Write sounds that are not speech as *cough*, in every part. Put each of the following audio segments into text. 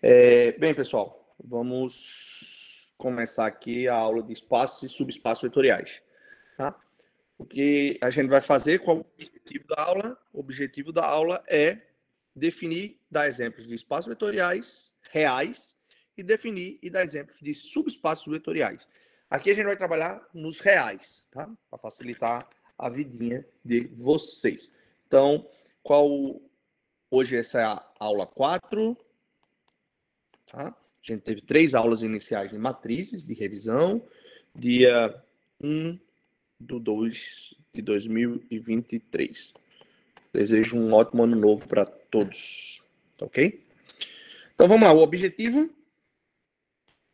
É, bem, pessoal, vamos começar aqui a aula de espaços e subespaços vetoriais. Tá? O que a gente vai fazer, qual o objetivo da aula? O objetivo da aula é definir, dar exemplos de espaços vetoriais reais e definir e dar exemplos de subespaços vetoriais. Aqui a gente vai trabalhar nos reais, tá? Para facilitar a vidinha de vocês. Então, qual hoje essa é a aula 4, Tá? A gente teve três aulas iniciais de matrizes de revisão, dia 1 do 2 de 2023. Desejo um ótimo ano novo para todos, tá ok? Então vamos lá, o objetivo.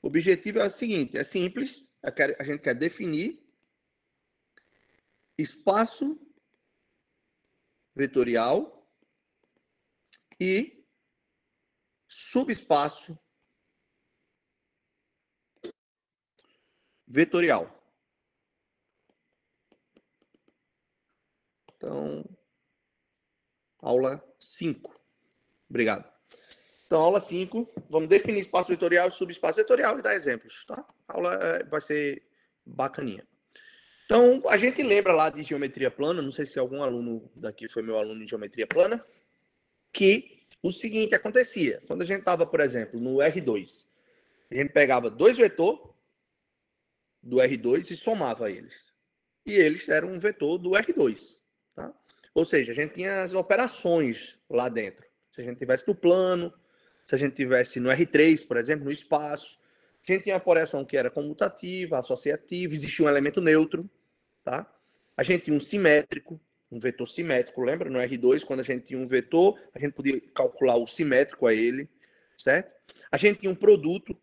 O objetivo é o seguinte: é simples, é a gente quer definir espaço vetorial e subespaço vetorial. Então, aula 5. Obrigado. Então, aula 5, vamos definir espaço vetorial e subespaço vetorial e dar exemplos, tá? A aula é, vai ser bacaninha. Então, a gente lembra lá de geometria plana, não sei se algum aluno daqui foi meu aluno de geometria plana, que o seguinte acontecia. Quando a gente estava, por exemplo, no R2, a gente pegava dois vetores, do R2 e somava eles. E eles eram um vetor do R2. Tá? Ou seja, a gente tinha as operações lá dentro. Se a gente tivesse no plano, se a gente tivesse no R3, por exemplo, no espaço, a gente tinha a operação que era comutativa, associativa, existia um elemento neutro, tá? A gente tinha um simétrico, um vetor simétrico, lembra? No R2, quando a gente tinha um vetor, a gente podia calcular o simétrico a ele, certo? A gente tinha um produto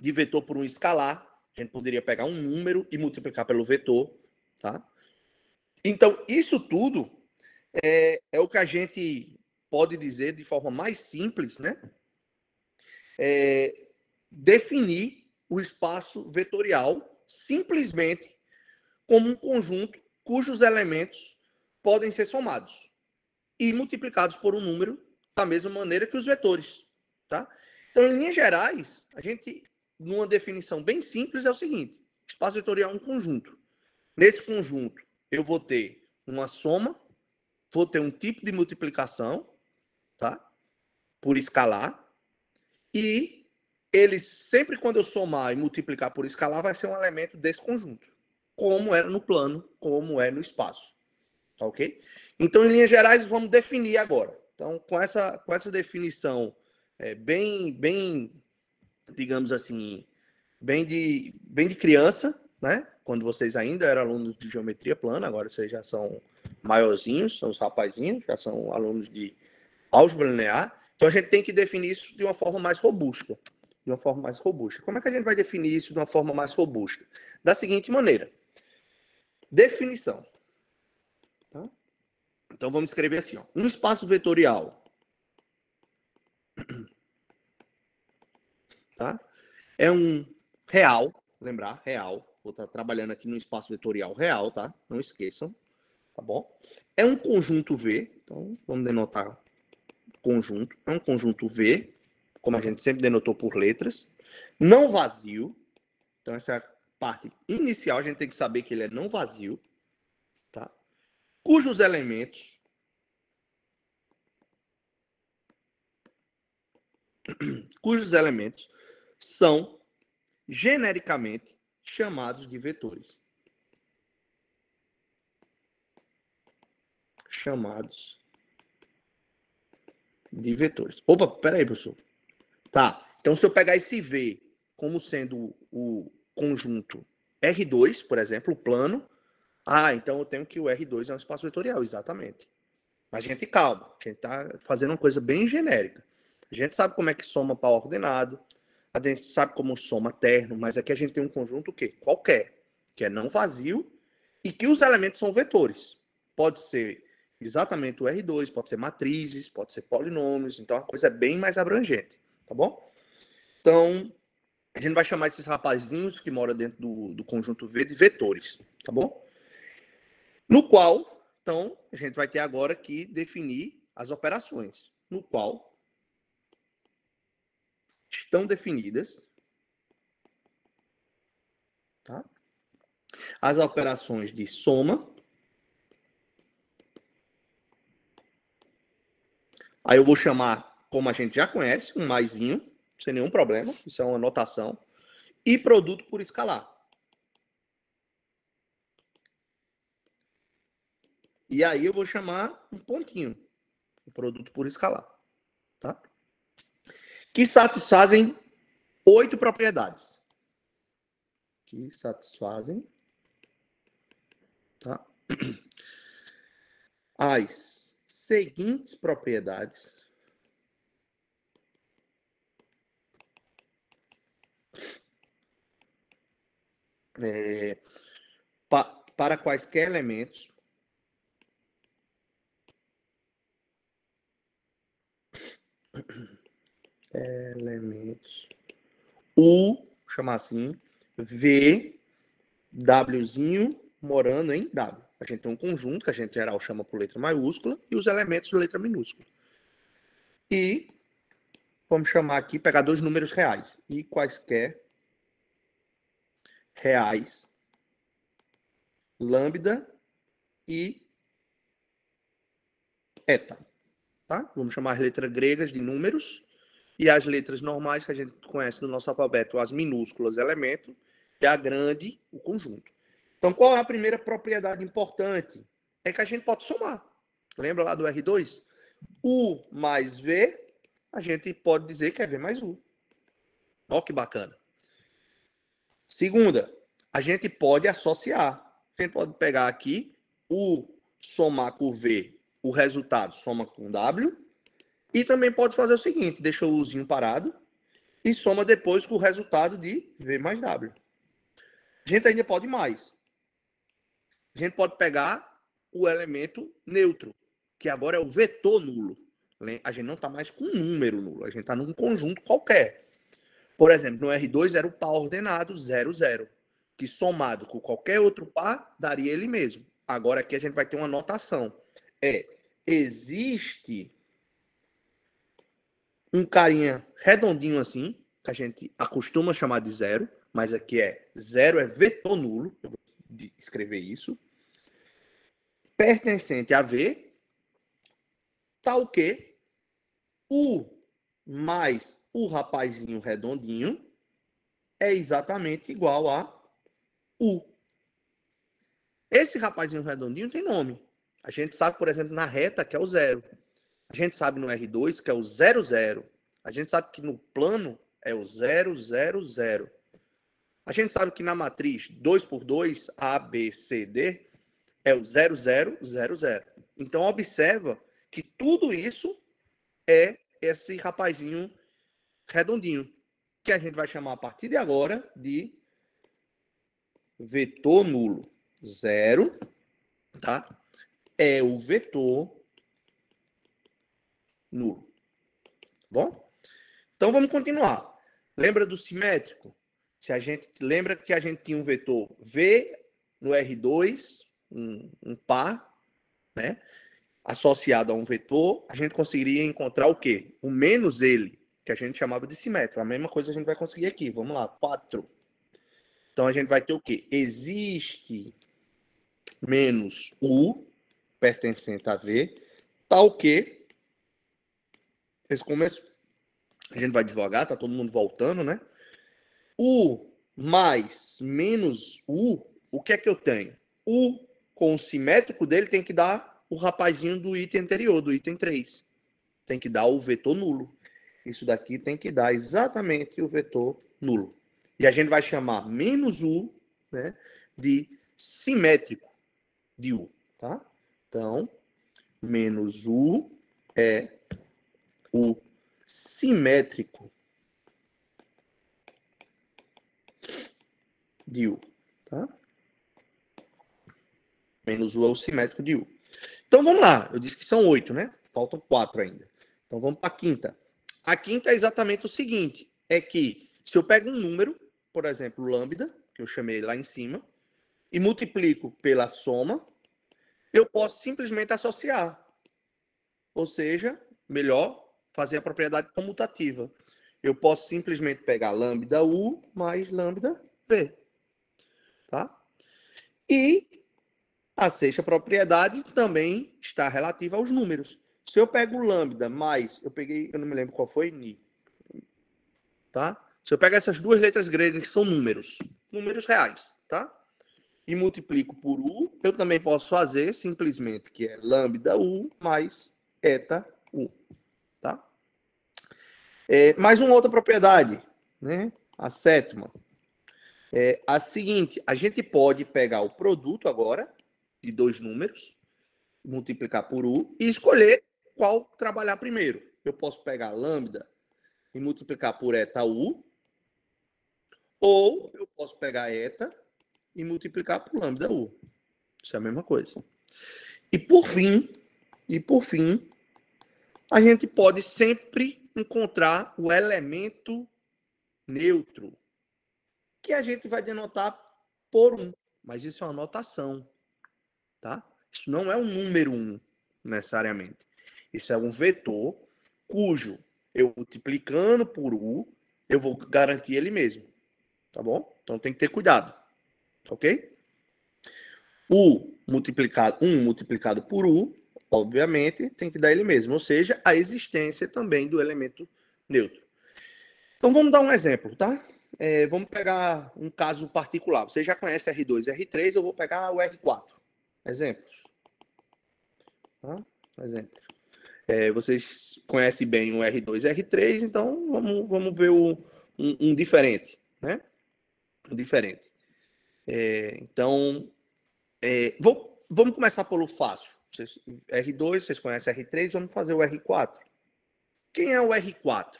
de vetor por um escalar, a gente poderia pegar um número e multiplicar pelo vetor, tá? Então, isso tudo é, é o que a gente pode dizer de forma mais simples, né? É, definir o espaço vetorial simplesmente como um conjunto cujos elementos podem ser somados e multiplicados por um número da mesma maneira que os vetores, tá? Então, em linhas gerais, a gente numa definição bem simples, é o seguinte: espaço vetorial é um conjunto. Nesse conjunto, eu vou ter uma soma, vou ter um tipo de multiplicação, tá? Por escalar. E ele, sempre quando eu somar e multiplicar por escalar, vai ser um elemento desse conjunto. Como era no plano, como é no espaço. Tá ok? Então, em linhas gerais, vamos definir agora. Então, com essa, com essa definição é, bem, bem digamos assim, bem de, bem de criança, né? Quando vocês ainda eram alunos de geometria plana, agora vocês já são maiorzinhos, são os rapazinhos, já são alunos de álgebra linear. Então a gente tem que definir isso de uma forma mais robusta. De uma forma mais robusta. Como é que a gente vai definir isso de uma forma mais robusta? Da seguinte maneira: definição. Tá? Então vamos escrever assim: ó, um espaço vetorial *clears throat* tá? É um real, lembrar, real. Vou estar tá trabalhando aqui no espaço vetorial real, tá? Não esqueçam, tá bom? É um conjunto V, então vamos denotar conjunto. É um conjunto V, como a gente sempre denotou por letras. Não vazio, então essa é parte inicial a gente tem que saber que ele é não vazio, tá? Cujos elementos *clears throat* cujos elementos são genericamente chamados de vetores. Chamados de vetores. Opa, peraí, professor. Tá. Então, se eu pegar esse V como sendo o conjunto R2, por exemplo, o plano, ah, então eu tenho que o R2 é um espaço vetorial, exatamente. Mas, gente, calma. A gente está fazendo uma coisa bem genérica. A gente sabe como é que soma para ordenado, a gente sabe como soma terno, mas aqui a gente tem um conjunto que qualquer, que é não vazio e que os elementos são vetores. Pode ser exatamente o R2, pode ser matrizes, pode ser polinômios, então a coisa é bem mais abrangente, tá bom? Então, a gente vai chamar esses rapazinhos que moram dentro do, do conjunto V de vetores, tá bom? No qual, então, a gente vai ter agora que definir as operações, no qual estão definidas. Tá? As operações de soma. Aí eu vou chamar, como a gente já conhece, um maisinho, sem nenhum problema. Isso é uma notação. E produto por escalar. E aí eu vou chamar um pontinho, um produto por escalar, tá? que satisfazem oito propriedades. Que satisfazem tá? *clears throat* as seguintes propriedades. É, pa, para quaisquer elementos elementos. U, vou chamar assim, V, Wzinho, morando em W. A gente tem um conjunto que a gente em geral chama por letra maiúscula e os elementos de letra minúscula. E vamos chamar aqui, pegar dois números reais e quaisquer reais, lambda e eta. Tá? Vamos chamar as letras gregas de números e as letras normais que a gente conhece no nosso alfabeto, as minúsculas, elemento, e é a grande, o conjunto. Então, qual é a primeira propriedade importante? É que a gente pode somar. Lembra lá do R2? U mais V, a gente pode dizer que é V mais U. Olha que bacana. Segunda, a gente pode associar. A gente pode pegar aqui U somar com V, o resultado soma com W, e também pode fazer o seguinte, deixa o uzinho parado e soma depois com o resultado de V mais W. A gente ainda pode mais. A gente pode pegar o elemento neutro, que agora é o vetor nulo. A gente não está mais com um número nulo, a gente está num conjunto qualquer. Por exemplo, no R2 era o par ordenado 0, 0, que somado com qualquer outro par daria ele mesmo. Agora aqui a gente vai ter uma notação. É, existe um carinha redondinho assim, que a gente acostuma chamar de zero, mas aqui é zero, é vetor nulo, eu vou escrever isso, pertencente a V, tal tá que U mais o rapazinho redondinho é exatamente igual a U. Esse rapazinho redondinho tem nome. A gente sabe, por exemplo, na reta que é o zero. A gente sabe no R2 que é o 00. A gente sabe que no plano é o 000. A gente sabe que na matriz 2 por 2, A, B, C, D, é o 0000. Então, observa que tudo isso é esse rapazinho redondinho, que a gente vai chamar a partir de agora de vetor nulo. Zero, tá? É o vetor nulo. Bom? Então vamos continuar. Lembra do simétrico? Se a gente lembra que a gente tinha um vetor V no R2, um, um par, né? Associado a um vetor, a gente conseguiria encontrar o quê? O menos ele, que a gente chamava de simétrico. A mesma coisa a gente vai conseguir aqui. Vamos lá, 4. Então a gente vai ter o quê? Existe menos U pertencente a V, tal que esse começo a gente vai devagar, tá todo mundo voltando, né? U mais menos U, o que é que eu tenho? U com o simétrico dele tem que dar o rapazinho do item anterior, do item 3. Tem que dar o vetor nulo. Isso daqui tem que dar exatamente o vetor nulo. E a gente vai chamar menos U né, de simétrico de U. Tá? Então, menos U é o simétrico de U, tá? Menos U é o simétrico de U. Então vamos lá, eu disse que são oito, né? Faltam quatro ainda. Então vamos para a quinta. A quinta é exatamente o seguinte: é que se eu pego um número, por exemplo, lambda, que eu chamei lá em cima, e multiplico pela soma, eu posso simplesmente associar. Ou seja, melhor, fazer a propriedade comutativa. Eu posso simplesmente pegar lambda U mais lambda V. Tá? E a sexta propriedade também está relativa aos números. Se eu pego lambda mais, eu peguei, eu não me lembro qual foi, ni. Tá? Se eu pego essas duas letras gregas que são números, números reais, tá? E multiplico por u, eu também posso fazer simplesmente que é lambda u mais eta u. É, mais uma outra propriedade, né? A sétima. É a seguinte, a gente pode pegar o produto agora, de dois números, multiplicar por U e escolher qual trabalhar primeiro. Eu posso pegar lambda e multiplicar por eta U, ou eu posso pegar eta e multiplicar por lambda U. Isso é a mesma coisa. E por fim, e por fim, a gente pode sempre encontrar o elemento neutro, que a gente vai denotar por um, mas isso é uma notação, tá? Isso não é um número um, necessariamente. Isso é um vetor cujo eu multiplicando por u, eu vou garantir ele mesmo, tá bom? Então tem que ter cuidado, tá ok? U multiplicado, 1 um multiplicado por u obviamente, tem que dar ele mesmo, ou seja, a existência também do elemento neutro. Então vamos dar um exemplo, tá? É, vamos pegar um caso particular. Você já conhece R2 R3, eu vou pegar o R4. Exemplos. Tá? Exemplos. É, vocês conhecem bem o R2 R3, então vamos, vamos ver o, um, um diferente. Né? Um diferente. É, então, é, vou, vamos começar pelo fácil. R2, vocês conhecem R3, vamos fazer o R4. Quem é o R4?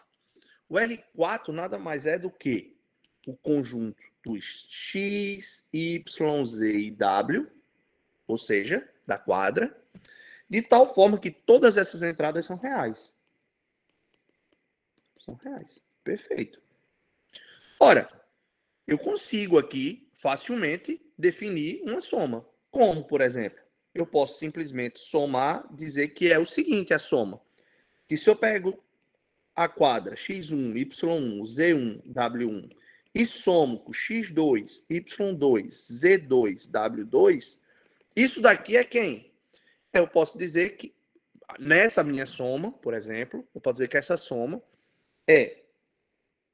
O R4 nada mais é do que o conjunto dos X, Y, Z e W, ou seja, da quadra, de tal forma que todas essas entradas são reais. São reais. Perfeito. Ora, eu consigo aqui facilmente definir uma soma. Como, por exemplo? eu posso simplesmente somar, dizer que é o seguinte a soma. Que se eu pego a quadra x1, y1, z1, w1 e somo com x2, y2, z2, w2, isso daqui é quem? Eu posso dizer que nessa minha soma, por exemplo, eu posso dizer que essa soma é.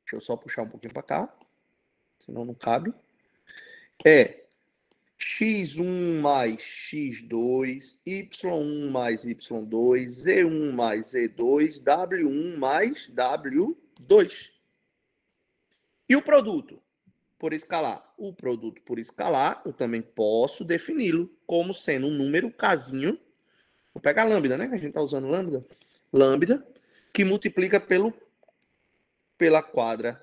Deixa eu só puxar um pouquinho para cá, senão não cabe. É x1 mais x2, y1 mais y2, z1 mais z2, w1 mais w2. E o produto por escalar? O produto por escalar, eu também posso defini-lo como sendo um número casinho. Vou pegar lambda, né? Que a gente está usando lambda. Lambda, que multiplica pelo, pela quadra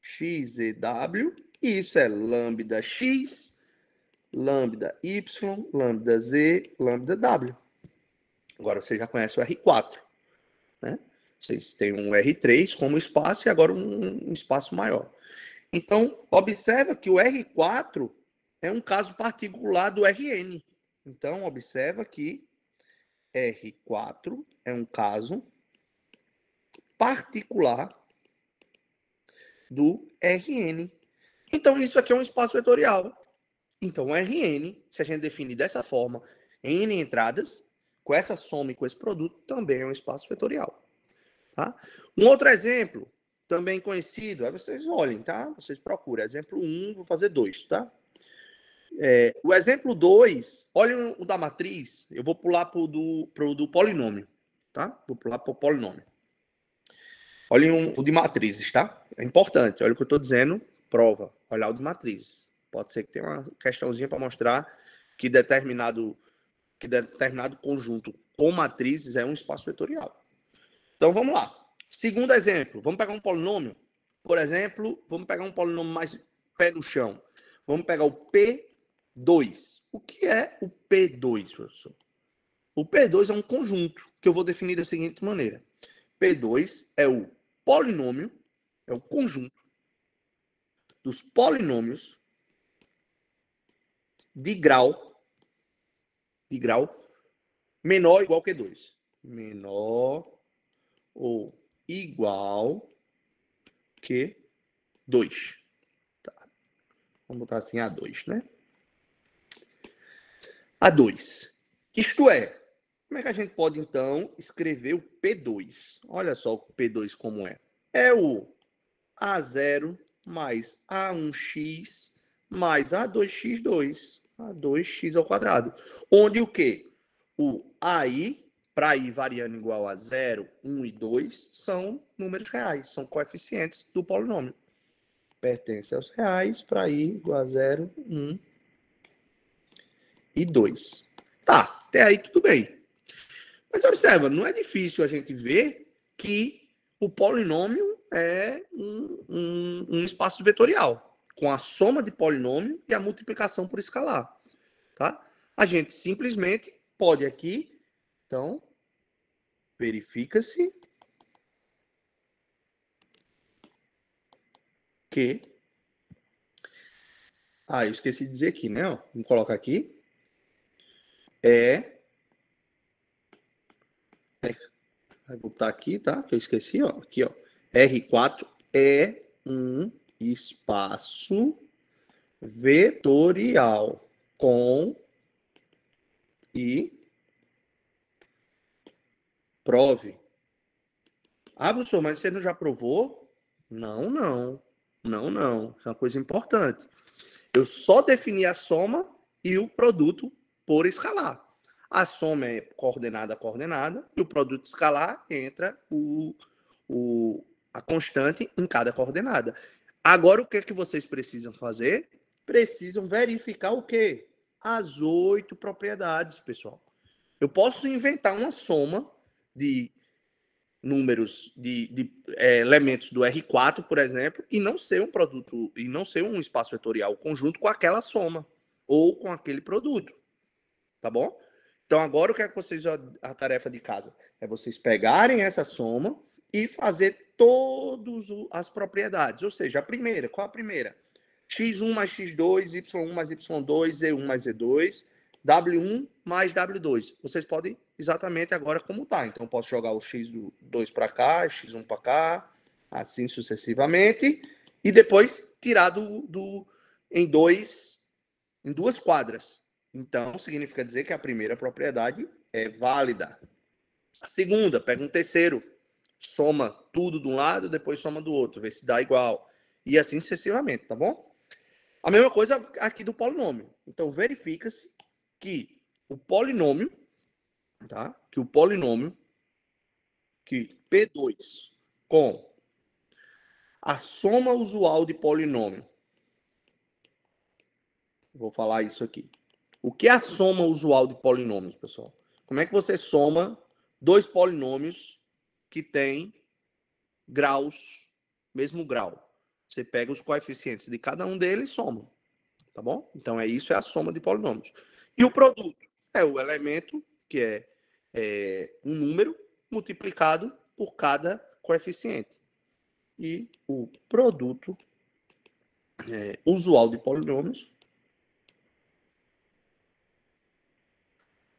xzw. e isso é lambda x lambda y, lambda z, lambda w. Agora você já conhece o R4. Né? Vocês têm um R3 como espaço e agora um, um espaço maior. Então, observa que o R4 é um caso particular do Rn. Então, observa que R4 é um caso particular do Rn. Então, isso aqui é um espaço vetorial. Então, o RN, se a gente definir dessa forma, N entradas, com essa soma e com esse produto, também é um espaço vetorial. Tá? Um outro exemplo, também conhecido, aí vocês olhem, tá? Vocês procuram. Exemplo 1, vou fazer 2, tá? É, o exemplo 2, olhem o da matriz, eu vou pular para o do, pro, do polinômio, tá? Vou pular para o polinômio. Olhem o de matrizes, tá? É importante, olha o que eu estou dizendo, prova, olhar o de matrizes. Pode ser que tenha uma questãozinha para mostrar que determinado, que determinado conjunto com matrizes é um espaço vetorial. Então vamos lá. Segundo exemplo, vamos pegar um polinômio. Por exemplo, vamos pegar um polinômio mais pé no chão. Vamos pegar o P2. O que é o P2, professor? O P2 é um conjunto que eu vou definir da seguinte maneira: P2 é o polinômio, é o conjunto dos polinômios de grau de grau menor ou igual que 2. Menor ou igual que 2. Tá. Vamos botar assim a 2, né? A 2. Isto é, como é que a gente pode então escrever o P2? Olha só o P2 como é. É o A0 mais A1x mais A2x2 a 2x ao quadrado. Onde o que? O AI, para I variando igual a 0, 1 e 2, são números reais, são coeficientes do polinômio. Pertence aos reais, para I igual a 0, 1 e 2. Tá, até aí tudo bem. Mas observa, não é difícil a gente ver que o polinômio é um, um, um espaço vetorial com a soma de polinômio e a multiplicação por escalar. Tá? A gente simplesmente pode aqui, então, verifica-se que... Ah, eu esqueci de dizer aqui, né? Ó, vamos colocar aqui. É... é... Vai botar aqui, tá? Que eu esqueci, ó. Aqui, ó. R4 é um espaço vetorial com e prove. Ah, professor, mas você não já provou? Não, não. Não, não. Isso é uma coisa importante. Eu só defini a soma e o produto por escalar. A soma é coordenada a coordenada e o produto escalar entra o, o, a constante em cada coordenada. Agora, o que é que vocês precisam fazer? Precisam verificar o quê? As oito propriedades, pessoal. Eu posso inventar uma soma de números de, de é, elementos do R4, por exemplo, e não ser um produto, e não ser um espaço vetorial conjunto com aquela soma ou com aquele produto. Tá bom? Então agora o que é que vocês a tarefa de casa é vocês pegarem essa soma e fazer todas as propriedades. Ou seja, a primeira, qual a primeira? x1 mais x2, y1 mais y2, z1 mais z2, w1 mais w2. Vocês podem exatamente agora como está. Então, eu posso jogar o x 2 para cá, x1 para cá, assim sucessivamente, e depois tirar do, do em dois em duas quadras. Então, significa dizer que a primeira propriedade é válida. A segunda, pega um terceiro, soma tudo de um lado, depois soma do outro, vê se dá igual. E assim sucessivamente, tá bom? A mesma coisa aqui do polinômio. Então, verifica-se que o polinômio, tá? Que o polinômio, que P2 com a soma usual de polinômio. Vou falar isso aqui. O que é a soma usual de polinômios, pessoal? Como é que você soma dois polinômios que tem graus, mesmo grau. Você pega os coeficientes de cada um deles e soma. Tá bom? Então é isso, é a soma de polinômios. E o produto é o elemento, que é, é um número, multiplicado por cada coeficiente. E o produto é, usual de polinômios.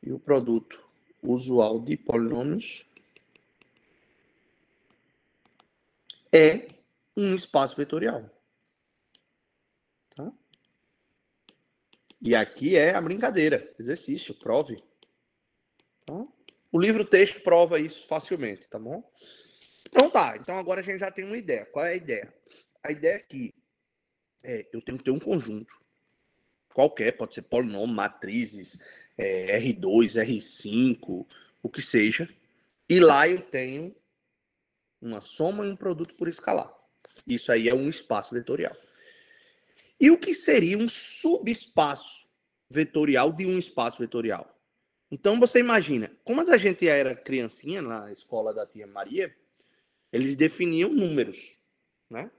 E o produto usual de polinômios é um espaço vetorial. Tá? E aqui é a brincadeira, exercício, prove. Tá? O livro texto prova isso facilmente, tá bom? Então tá, então agora a gente já tem uma ideia. Qual é a ideia? A ideia é que é, eu tenho que ter um conjunto. Qualquer, pode ser polinômio, matrizes, é, R2, R5, o que seja. E lá eu tenho uma soma e um produto por escalar. Isso aí é um espaço vetorial. E o que seria um subespaço vetorial de um espaço vetorial? Então você imagina, quando a gente era criancinha na escola da tia Maria, eles definiam números, né?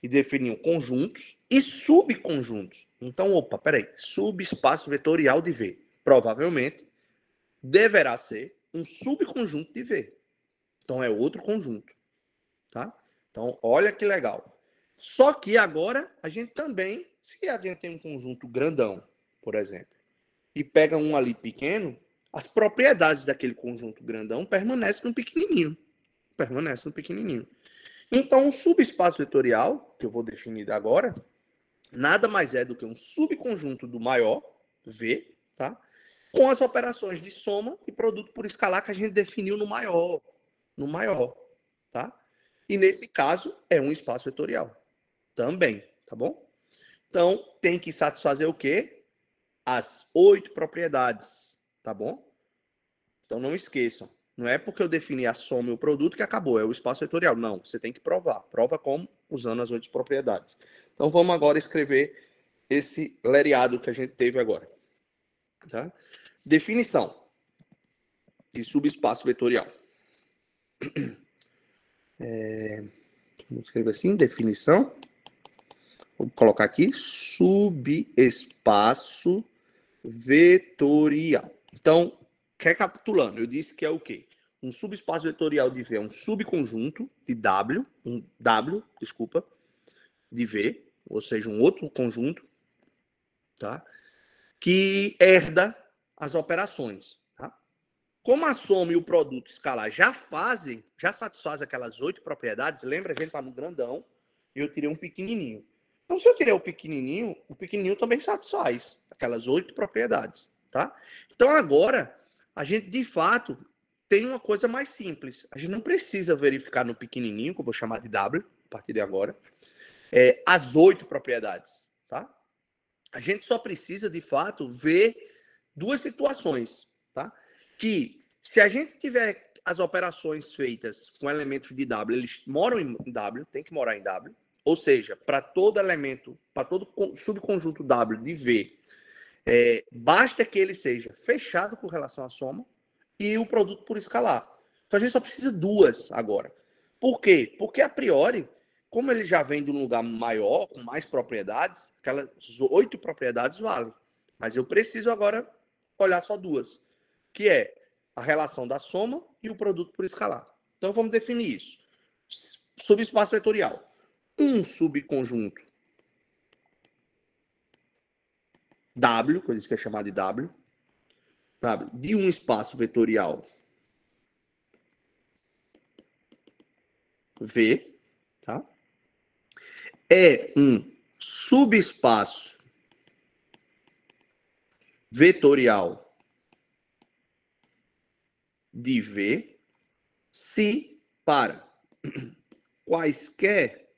E definiam conjuntos e subconjuntos. Então, opa, peraí, subespaço vetorial de V, provavelmente deverá ser um subconjunto de V. Então é outro conjunto tá? Então, olha que legal. Só que agora a gente também, se a gente tem um conjunto grandão, por exemplo, e pega um ali pequeno, as propriedades daquele conjunto grandão permanecem no pequenininho. Permanecem no pequenininho. Então, o subespaço vetorial, que eu vou definir agora, nada mais é do que um subconjunto do maior, V, tá? com as operações de soma e produto por escalar que a gente definiu no maior, no maior, tá? E nesse caso, é um espaço vetorial também, tá bom? Então, tem que satisfazer o quê? As oito propriedades, tá bom? Então, não esqueçam. Não é porque eu defini a soma e o produto que acabou, é o espaço vetorial. Não, você tem que provar. Prova como? Usando as oito propriedades. Então, vamos agora escrever esse lereado que a gente teve agora. Tá? Definição de subespaço vetorial. *clears throat* É, vamos escrever assim, definição. Vou colocar aqui subespaço vetorial. Então, recapitulando, eu disse que é o quê? Um subespaço vetorial de V é um subconjunto de W, um W, desculpa, de V, ou seja, um outro conjunto, tá? Que herda as operações. Como a soma e o produto escalar já fazem, já satisfaz aquelas oito propriedades, lembra, a gente está no grandão e eu tirei um pequenininho. Então, se eu tirei o pequenininho, o pequenininho também satisfaz aquelas oito propriedades, tá? Então, agora, a gente, de fato, tem uma coisa mais simples. A gente não precisa verificar no pequenininho, que eu vou chamar de W, a partir de agora, é, as oito propriedades, tá? A gente só precisa, de fato, ver duas situações que se a gente tiver as operações feitas com elementos de W, eles moram em W, tem que morar em W, ou seja, para todo elemento, para todo subconjunto W de V, é, basta que ele seja fechado com relação à soma e o produto por escalar. Então a gente só precisa duas agora. Por quê? Porque a priori, como ele já vem de um lugar maior, com mais propriedades, aquelas oito propriedades valem. Mas eu preciso agora olhar só duas que é a relação da soma e o produto por escalar. Então vamos definir isso. Subespaço vetorial. Um subconjunto W, coisa que é chamado de W, sabe? De um espaço vetorial V, tá? É um subespaço vetorial de ver se para quaisquer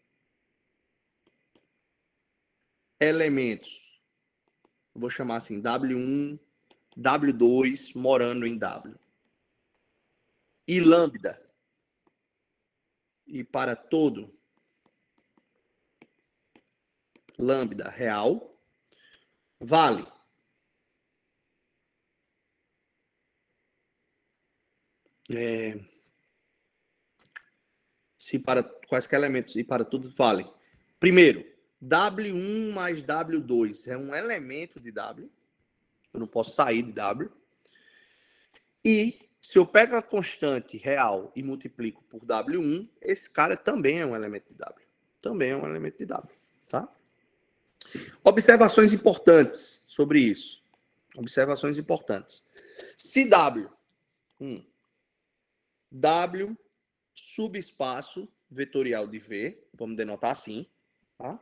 elementos, vou chamar assim, W1, W2 morando em W. E lambda. E para todo lambda real, vale É, se para quaisquer elementos e para tudo valem. Primeiro, W1 mais W2 é um elemento de W. Eu não posso sair de W. E se eu pego a constante real e multiplico por W1, esse cara também é um elemento de W. Também é um elemento de W, tá? Observações importantes sobre isso. Observações importantes. Se W1 W subespaço vetorial de V, vamos denotar assim, tá?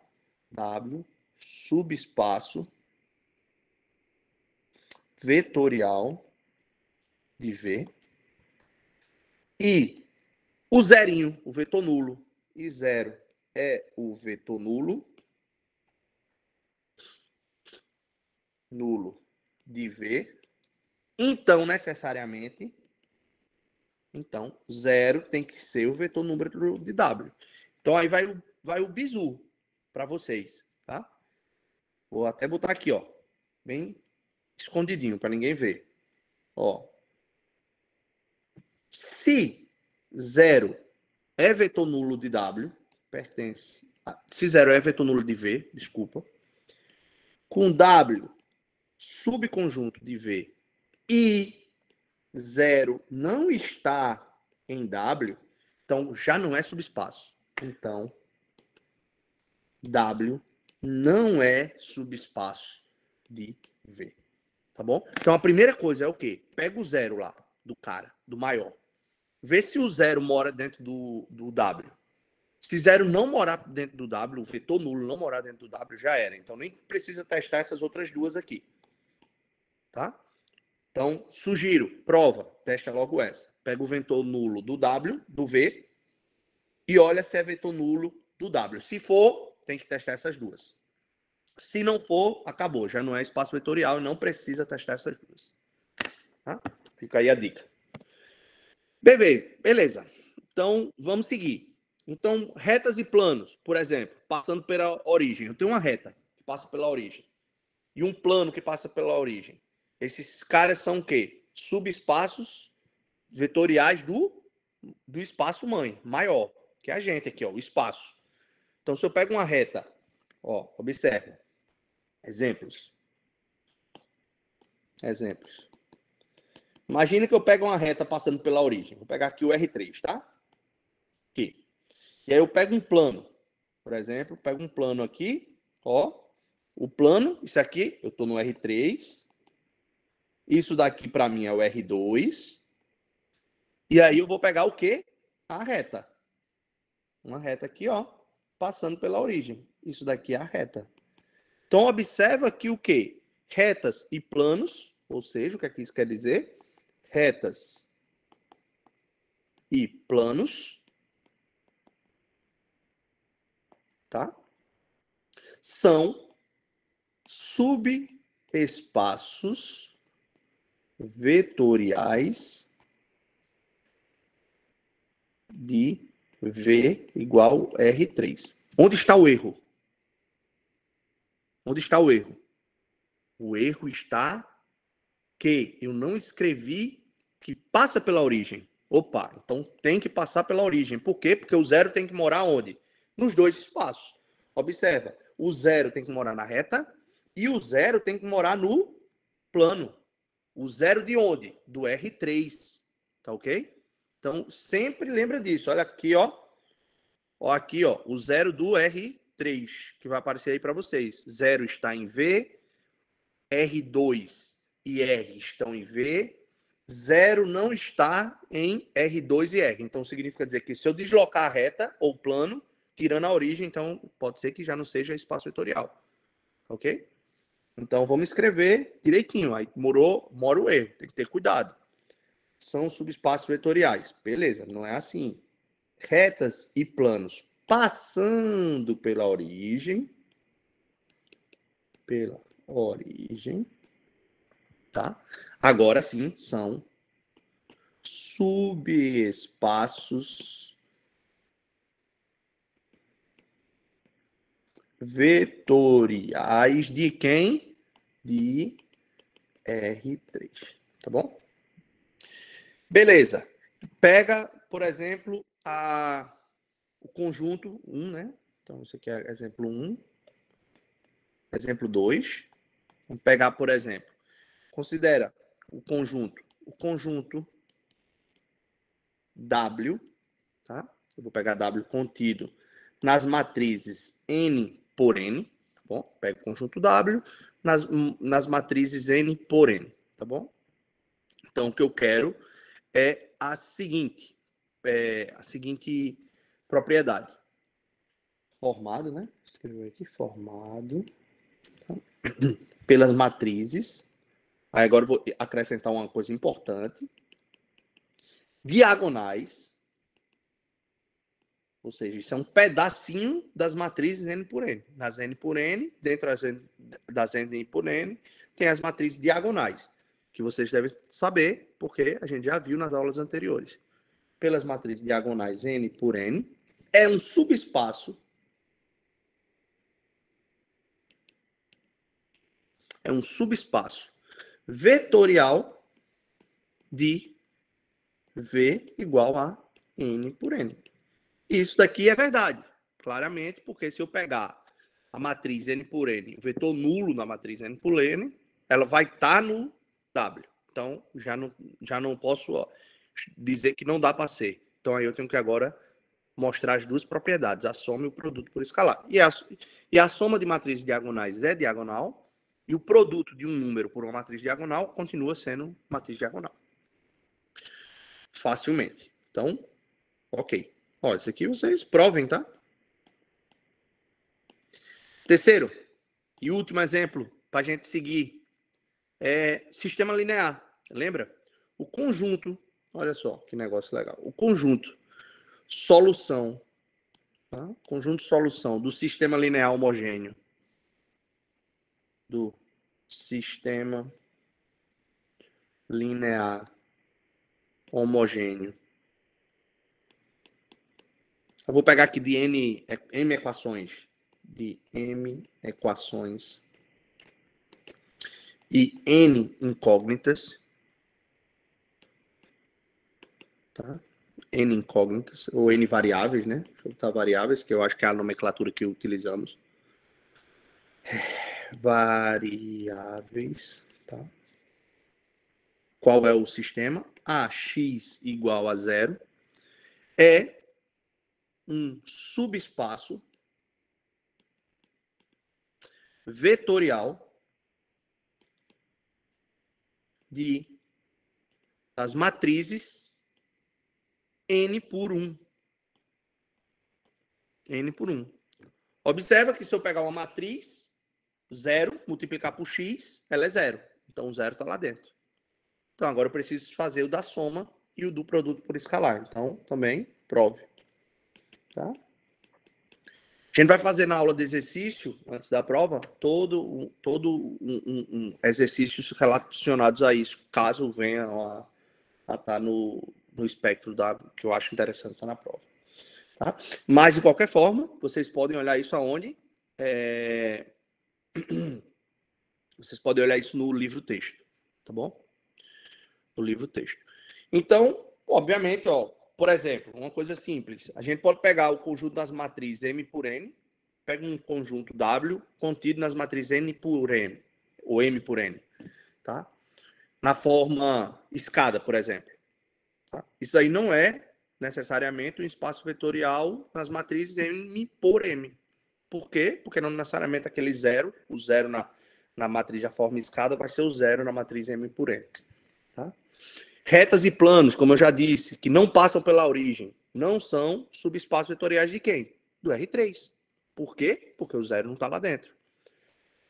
W subespaço vetorial de V e o zerinho, o vetor nulo, e zero é o vetor nulo, nulo de V, então necessariamente então, zero tem que ser o vetor número de W. Então, aí vai o, vai o bizu para vocês, tá? Vou até botar aqui, ó. Bem escondidinho para ninguém ver. Ó. Se zero é vetor nulo de W, pertence. A, se zero é vetor nulo de V, desculpa. Com W subconjunto de V e zero não está em W, então já não é subespaço. Então, W não é subespaço de V. Tá bom? Então a primeira coisa é o quê? Pega o zero lá do cara, do maior. Vê se o zero mora dentro do, do W. Se zero não morar dentro do W, o vetor nulo não morar dentro do W, já era. Então nem precisa testar essas outras duas aqui. Tá? Então, sugiro, prova, testa logo essa. Pega o vetor nulo do W, do V, e olha se é vetor nulo do W. Se for, tem que testar essas duas. Se não for, acabou. Já não é espaço vetorial, não precisa testar essas duas. Tá? Fica aí a dica. Bebê, beleza. Então, vamos seguir. Então, retas e planos, por exemplo, passando pela origem. Eu tenho uma reta que passa pela origem e um plano que passa pela origem. Esses caras são o quê? Subespaços vetoriais do, do espaço mãe, maior, que é a gente aqui, ó, o espaço. Então, se eu pego uma reta, ó, observa. Exemplos. Exemplos. Imagina que eu pego uma reta passando pela origem. Vou pegar aqui o R3, tá? Aqui. E aí eu pego um plano. Por exemplo, pego um plano aqui, ó. O plano, isso aqui, eu estou no R3. Isso daqui para mim é o R2. E aí eu vou pegar o quê? A reta. Uma reta aqui, ó, passando pela origem. Isso daqui é a reta. Então observa que o quê? Retas e planos, ou seja, o que, é que isso quer dizer? Retas e planos, tá? São subespaços vetoriais de V igual R3. Onde está o erro? Onde está o erro? O erro está que eu não escrevi que passa pela origem. Opa, então tem que passar pela origem. Por quê? Porque o zero tem que morar onde? Nos dois espaços. Observa, o zero tem que morar na reta e o zero tem que morar no plano. O zero de onde? Do R3. Tá ok? Então, sempre lembra disso. Olha aqui, ó. ó aqui, ó. O zero do R3, que vai aparecer aí para vocês. Zero está em V. R2 e R estão em V. Zero não está em R2 e R. Então, significa dizer que se eu deslocar a reta ou plano, tirando a origem, então pode ser que já não seja espaço vetorial. Ok? Então vamos escrever direitinho. Aí morou, mora o erro, tem que ter cuidado. São subespaços vetoriais. Beleza, não é assim. Retas e planos passando pela origem. Pela origem. Tá? Agora sim são subespaços vetoriais de quem? de R3, tá bom? Beleza. Pega, por exemplo, a, o conjunto 1, né? Então, isso aqui é exemplo 1. Exemplo 2. Vamos pegar, por exemplo, considera o conjunto, o conjunto W, tá? Eu vou pegar W contido nas matrizes N por N, Bom, pega o conjunto W nas, hum, nas matrizes N por N, tá bom? Então, o que eu quero é a seguinte, é, a seguinte propriedade. Formado, né? Escrever aqui, formado tá? *clears throat* pelas matrizes. Aí agora eu vou acrescentar uma coisa importante. Diagonais ou seja, isso é um pedacinho das matrizes N por N. Nas N por N, dentro das N, das N por N, tem as matrizes diagonais, que vocês devem saber, porque a gente já viu nas aulas anteriores. Pelas matrizes diagonais N por N, é um subespaço. É um subespaço vetorial de V igual a N por N. E isso daqui é verdade, claramente, porque se eu pegar a matriz N por N, o vetor nulo na matriz N por N, ela vai estar tá no W. Então, já não, já não posso ó, dizer que não dá para ser. Então, aí eu tenho que agora mostrar as duas propriedades, a soma e o produto por escalar. E a, e a soma de matrizes diagonais é diagonal, e o produto de um número por uma matriz diagonal continua sendo matriz diagonal. Facilmente. Então, ok. Ó, isso aqui vocês provem, tá? Terceiro e último exemplo para a gente seguir é sistema linear. Lembra? O conjunto, olha só que negócio legal. O conjunto solução, tá? conjunto solução do sistema linear homogêneo do sistema linear homogêneo eu vou pegar aqui de N, é, M equações. De M equações e N incógnitas. Tá? N incógnitas, ou N variáveis, né? Deixa eu botar variáveis, que eu acho que é a nomenclatura que utilizamos. *sighs* Variáveis, tá? Qual é o sistema? A, x igual a zero. É um subespaço vetorial de das matrizes n por 1. n por 1. Observa que se eu pegar uma matriz 0, multiplicar por x, ela é zero. Então, o zero está lá dentro. Então, agora eu preciso fazer o da soma e o do produto por escalar. Então, também prove. Tá? A gente vai fazer na aula de exercício, antes da prova, todo, todo um, um, um exercícios relacionados a isso, caso venha a, a estar tá no, no espectro da, que eu acho interessante estar tá na prova. Tá? Mas, de qualquer forma, vocês podem olhar isso aonde? É... *clears throat* Vocês podem olhar isso no livro texto, tá bom? No livro texto. Então, obviamente, ó, por exemplo, uma coisa simples. A gente pode pegar o conjunto das matrizes M por N, pega um conjunto W contido nas matrizes N por M, ou M por N, tá? Na forma escada, por exemplo. Tá? Isso aí não é necessariamente um espaço vetorial nas matrizes M por M. Por quê? Porque não necessariamente aquele zero, o zero na, na matriz da forma escada vai ser o zero na matriz M por N, tá? Retas e planos, como eu já disse, que não passam pela origem, não são subespaços vetoriais de quem? Do R3. Por quê? Porque o zero não está lá dentro.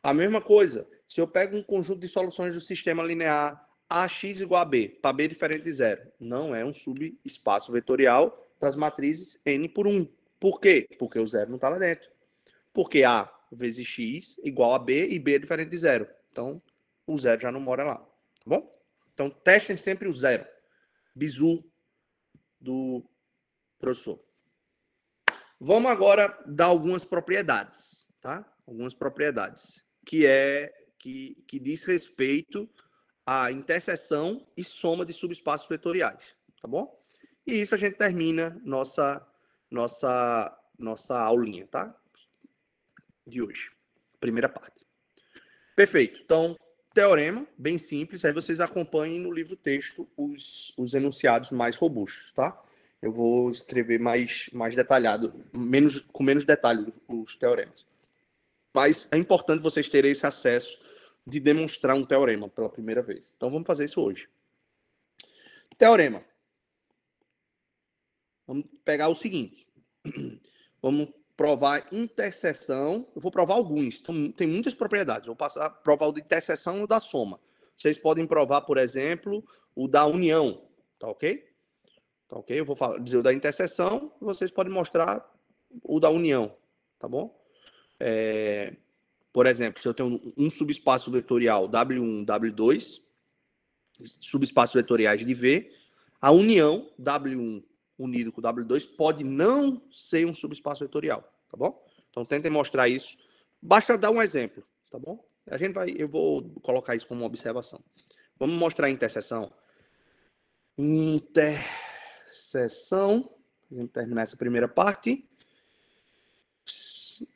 A mesma coisa, se eu pego um conjunto de soluções do sistema linear AX igual a B, para B diferente de zero, não é um subespaço vetorial das matrizes N por 1. Por quê? Porque o zero não está lá dentro. Porque A vezes X igual a B e B é diferente de zero. Então, o zero já não mora lá. Tá bom? Então, testem sempre o zero. Bizu do professor. Vamos agora dar algumas propriedades, tá? Algumas propriedades que é que, que diz respeito à interseção e soma de subespaços vetoriais, tá bom? E isso a gente termina nossa nossa nossa aulinha, tá? De hoje, primeira parte. Perfeito. Então, teorema, bem simples, aí vocês acompanhem no livro texto os, os enunciados mais robustos, tá? Eu vou escrever mais, mais detalhado, menos, com menos detalhe os teoremas. Mas é importante vocês terem esse acesso de demonstrar um teorema pela primeira vez. Então vamos fazer isso hoje. Teorema. Vamos pegar o seguinte. *clears throat* Vamos provar interseção, eu vou provar alguns, tem muitas propriedades, vou passar provar o de interseção e o da soma. Vocês podem provar, por exemplo, o da união, tá ok? Tá ok? Eu vou falar, dizer o da interseção, vocês podem mostrar o da união, tá bom? É, por exemplo, se eu tenho um subespaço vetorial W1, W2, subespaços vetoriais de V, a união W1, unido com o W2 pode não ser um subespaço vetorial, tá bom? Então tentem mostrar isso. Basta dar um exemplo, tá bom? A gente vai, eu vou colocar isso como uma observação. Vamos mostrar a interseção. Interseção. Vamos terminar essa primeira parte.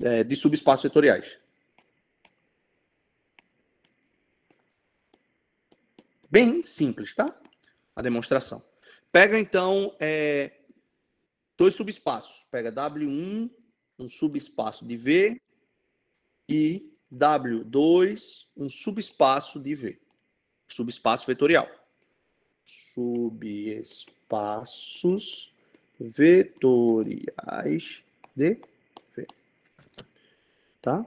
É, de subespaços vetoriais. Bem simples, tá? A demonstração. Pega então é, dois subespaços. Pega W1, um subespaço de V, e W2, um subespaço de V. Subespaço vetorial. Subespaços vetoriais de V. Tá?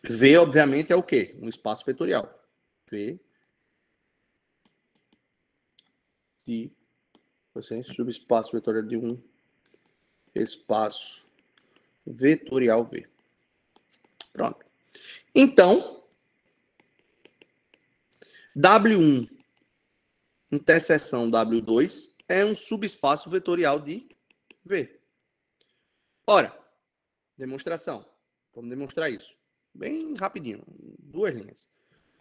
V, obviamente, é o quê? Um espaço vetorial. V de assim, subespaço vetorial de 1, espaço vetorial V. Pronto. Então, W1 interseção W2 é um subespaço vetorial de V. Ora, demonstração. Vamos demonstrar isso. Bem rapidinho, duas linhas.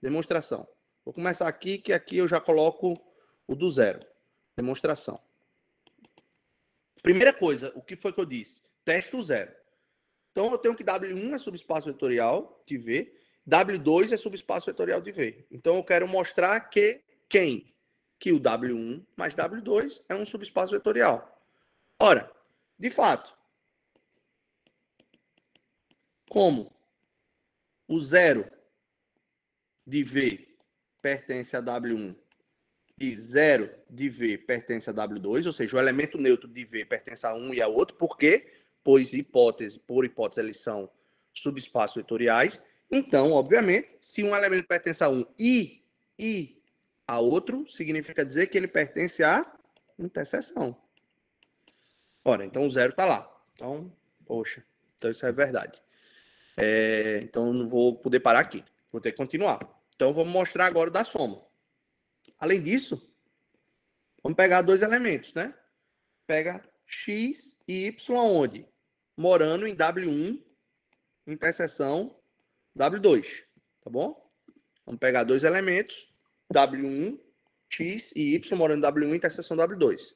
Demonstração. Vou começar aqui, que aqui eu já coloco o do zero. Demonstração. Primeira coisa, o que foi que eu disse? Testo zero. Então eu tenho que W1 é subespaço vetorial de V, W2 é subespaço vetorial de V. Então eu quero mostrar que quem? Que o W1 mais W2 é um subespaço vetorial. Ora, de fato, como o zero de V pertence a W1 de 0 de V pertence a W2, ou seja, o elemento neutro de V pertence a um e a outro, por quê? Pois hipótese, por hipótese, eles são subespaços vetoriais. Então, obviamente, se um elemento pertence a um e, e a outro, significa dizer que ele pertence à interseção. Ora, então o zero está lá. Então, poxa, então isso é verdade. É, então, não vou poder parar aqui. Vou ter que continuar. Então, vamos mostrar agora o da soma. Além disso, vamos pegar dois elementos, né? Pega x e y onde? Morando em W1, interseção W2, tá bom? Vamos pegar dois elementos, W1, x e y morando em W1, interseção W2.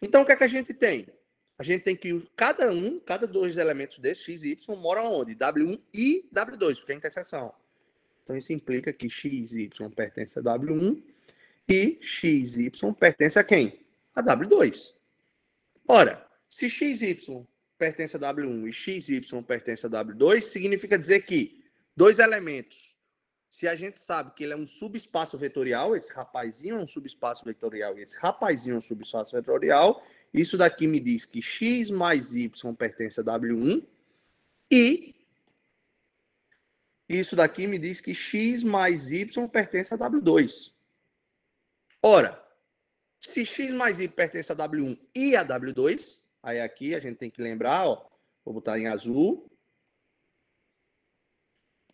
Então, o que é que a gente tem? A gente tem que cada um, cada dois elementos desse, x e y, mora onde? W1 e W2, porque é interseção. Então, isso implica que x e y pertencem a W1 e XY pertence a quem? A W2. Ora, se XY pertence a W1 e XY pertence a W2, significa dizer que dois elementos. Se a gente sabe que ele é um subespaço vetorial, esse rapazinho é um subespaço vetorial e esse rapazinho é um subespaço vetorial, isso daqui me diz que x mais y pertence a W1 e isso daqui me diz que x mais y pertence a W2. Ora, se X mais Y pertence a W1 e a W2, aí aqui a gente tem que lembrar, ó, vou botar em azul,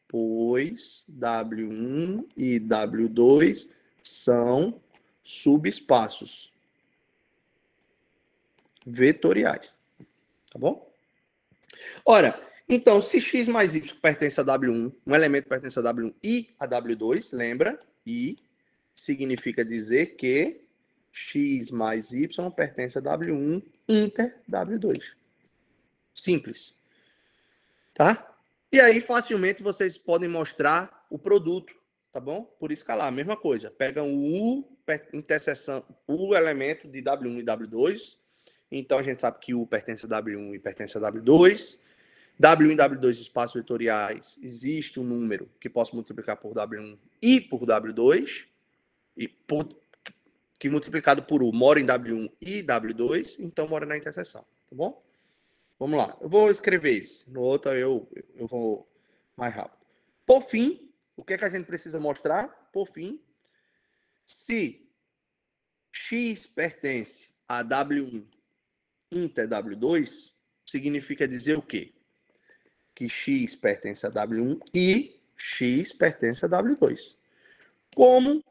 pois W1 e W2 são subespaços vetoriais. Tá bom? Ora, então, se x mais y pertence a W1, um elemento pertence a W1 e a W2, lembra? E significa dizer que x mais y pertence a W1 inter W2. Simples. Tá? E aí, facilmente, vocês podem mostrar o produto, tá bom? Por escalar, mesma coisa. Pegam o U, interseção, o elemento de W1 e W2. Então, a gente sabe que U pertence a W1 e pertence a W2. W1 e W2 espaços vetoriais, existe um número que posso multiplicar por W1 e por W2 e por, que multiplicado por U mora em W1 e W2, então mora na interseção, tá bom? Vamos lá, eu vou escrever isso, no outro eu, eu vou mais rápido. Por fim, o que é que a gente precisa mostrar? Por fim, se X pertence a W1 inter W2, significa dizer o quê? Que X pertence a W1 e X pertence a W2. Como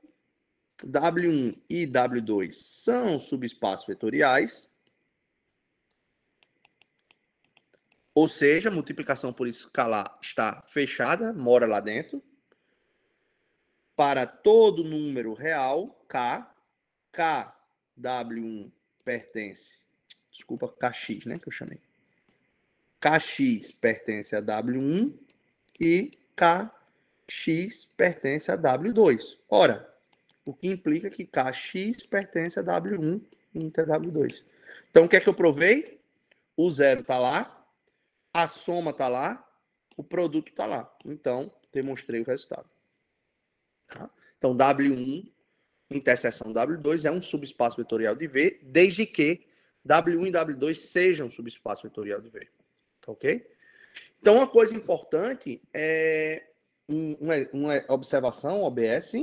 W1 e W2 são subespaços vetoriais. Ou seja, a multiplicação por escalar está fechada, mora lá dentro. Para todo número real, K, KW1 pertence. Desculpa, KX, né? Que eu chamei. KX pertence a W1 e KX pertence a W2. Ora, o que implica que KX pertence a W1 inter W2. Então, o que é que eu provei? O zero está lá, a soma está lá, o produto está lá. Então, demonstrei o resultado. Tá? Então, W1 interseção W2 é um subespaço vetorial de V, desde que W1 e W2 sejam subespaço vetorial de V. Tá ok? Então, uma coisa importante é uma, é, uma observação, OBS,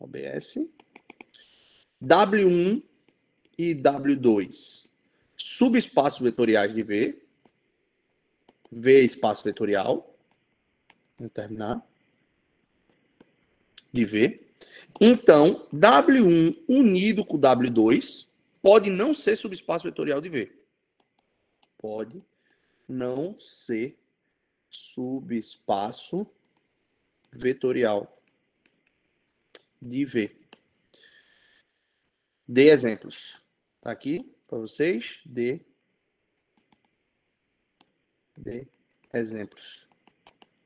OBS, W1 e W2, subespaços vetoriais de V, V espaço vetorial, terminar, de V. Então, W1 unido com W2 pode não ser subespaço vetorial de V. Pode não ser subespaço vetorial de ver. Dê exemplos. Tá aqui para vocês. Dê. Dê exemplos.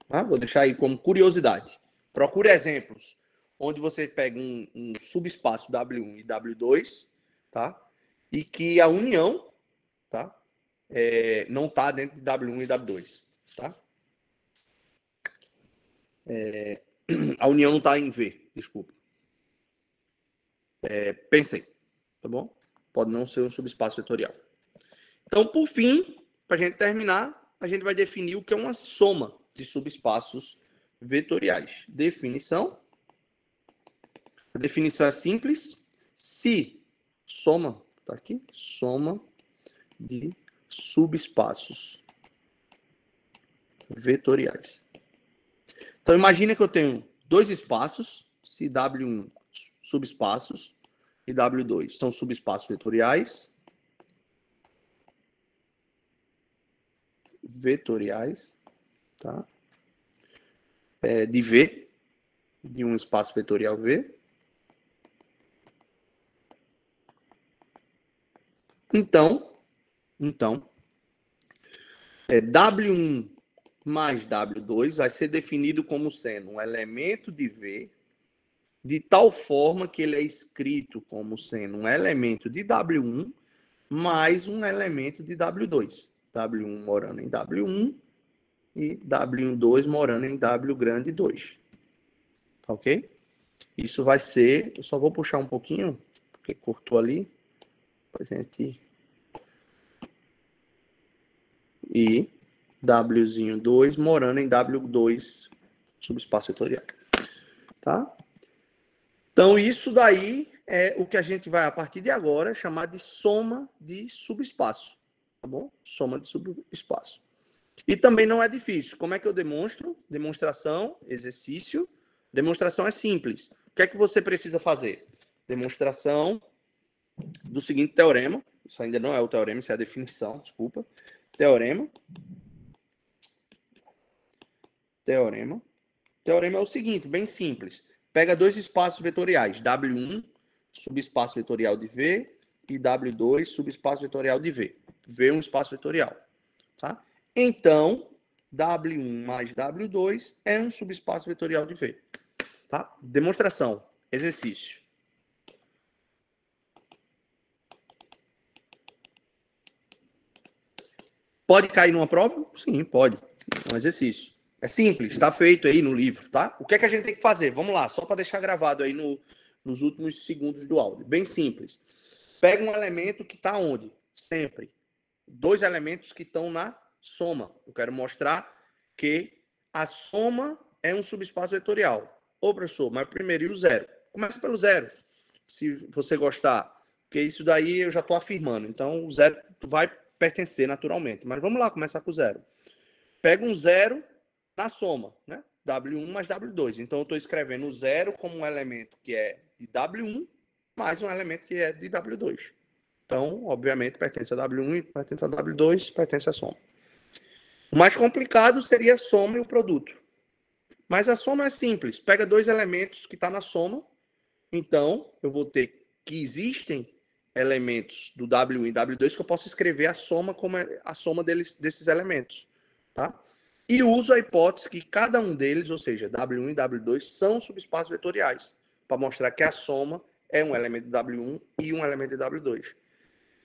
Ah, vou deixar aí como curiosidade. Procure exemplos onde você pega um, um subespaço W1 e W2, tá? E que a união, tá? É, não tá dentro de W1 e W2, tá? É, *clears throat* a união não tá em V, desculpa é, pensei, tá bom? Pode não ser um subespaço vetorial. Então, por fim, para a gente terminar, a gente vai definir o que é uma soma de subespaços vetoriais. Definição. A definição é simples. Se soma, tá aqui, soma de subespaços vetoriais. Então imagina que eu tenho dois espaços, se W1 subespaços e W2 são subespaços vetoriais. Vetoriais, tá? É, de V, de um espaço vetorial V. Então, então, é, W1 mais W2 vai ser definido como sendo um elemento de V de tal forma que ele é escrito como sendo um elemento de W1 mais um elemento de W2. W1 morando em W1 e W2 morando em W grande 2. Tá ok? Isso vai ser. Eu só vou puxar um pouquinho, porque cortou ali. Pra gente. E Wzinho 2 morando em W2 subespaço setorial. Tá? Então, isso daí é o que a gente vai, a partir de agora, chamar de soma de subespaço. Tá bom? Soma de subespaço. E também não é difícil. Como é que eu demonstro? Demonstração, exercício. Demonstração é simples. O que é que você precisa fazer? Demonstração do seguinte teorema. Isso ainda não é o teorema, isso é a definição, desculpa. Teorema. Teorema. Teorema é o seguinte, bem simples pega dois espaços vetoriais, W1, subespaço vetorial de V, e W2, subespaço vetorial de V. V é um espaço vetorial. Tá? Então, W1 mais W2 é um subespaço vetorial de V. Tá? Demonstração, exercício. Pode cair numa prova? Sim, pode. É um exercício. É simples, está feito aí no livro, tá? O que é que a gente tem que fazer? Vamos lá, só para deixar gravado aí no, nos últimos segundos do áudio. Bem simples. Pega um elemento que está onde? Sempre. Dois elementos que estão na soma. Eu quero mostrar que a soma é um subespaço vetorial. Ô, professor, mas primeiro e o zero? Começa pelo zero, se você gostar. Porque isso daí eu já estou afirmando. Então, o zero vai pertencer naturalmente. Mas vamos lá, começar com o zero. Pega um zero na soma, né? W1 mais W2. Então, eu estou escrevendo o zero como um elemento que é de W1 mais um elemento que é de W2. Então, obviamente, pertence a W1, e pertence a W2, pertence à soma. O mais complicado seria a soma e o produto. Mas a soma é simples. Pega dois elementos que está na soma. Então, eu vou ter que existem elementos do W1 e W2 que eu posso escrever a soma como é, a soma deles, desses elementos. Tá? E uso a hipótese que cada um deles, ou seja, W1 e W2, são subespaços vetoriais, para mostrar que a soma é um elemento de W1 e um elemento de W2.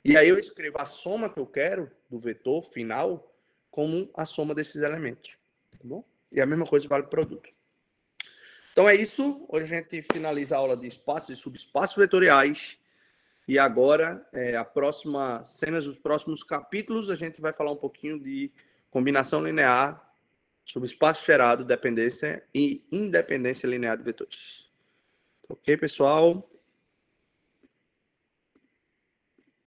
E aí eu escrevo a soma que eu quero do vetor final como a soma desses elementos. Tá bom? E a mesma coisa vale para o produto. Então é isso. Hoje a gente finaliza a aula de espaços e subespaços vetoriais. E agora, é, a próxima cenas dos próximos capítulos, a gente vai falar um pouquinho de combinação linear sobre espaço gerado, dependência e independência linear de vetores. Ok, pessoal?